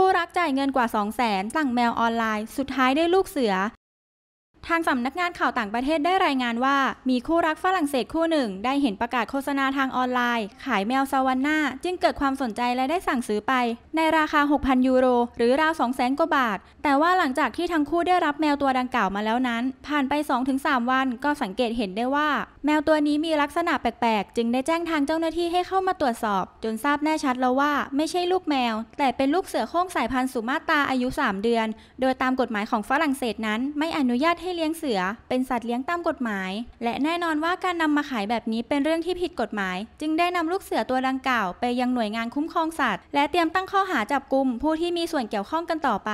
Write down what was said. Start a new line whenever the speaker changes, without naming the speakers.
คู่รักจ่ายเงินกว่า 2 0 0 0 0นสั่งแมวออนไลน์ สุดท้ายได้ลูกเสือทางสำนักงานข่าวต่างประเทศได้รายงานว่ามีคู่รักฝรั่งเศสคู่หนึ่งได้เห็นประกาศโฆษณาทางออนไลน์ ขายแมวซาวันนาจึงเกิดความสนใจและได้สั่งซื้อไป ในราคา 6,000 ยูโรหรือราว 200,000 กว่าบาท แต่ว่าหลังจากที่ทั้งคู่ได้รับแมวตัวดังกล่าวมาแล้วนั้น ผ่านไป 2-3 วันก็สังเกตเห็นได้ว่า แมวตัวนี้มีลักษณะแปลกๆจึงได้แจ้งทางเจ้าหน้าที่ให้เข้ามาตรวจสอบ จนทราบแน่ชัดแล้วว่าไม่ใช่ลูกแมว แต่เป็นลูกเสือโคร่งสายพันธุ์สุมาตราอายุ 3 เดือน โดยตามกฎหมายของฝรั่งเศสนั้น ไม่อนุญาตให้เลี้ยงเสือเป็นสัตว์เลี้ยงตามกฎหมาย และแน่นอนว่าการนำมาขายแบบนี้เป็นเรื่องที่ผิดกฎหมาย จึงได้นำลูกเสือตัวดังกล่าวไปยังหน่วยงานคุ้มครองสัตว์และเตรียมตั้งข้อหาจับกลุ่มผู้
ที่มีส่วนเกี่ยวข้องกันต่อไป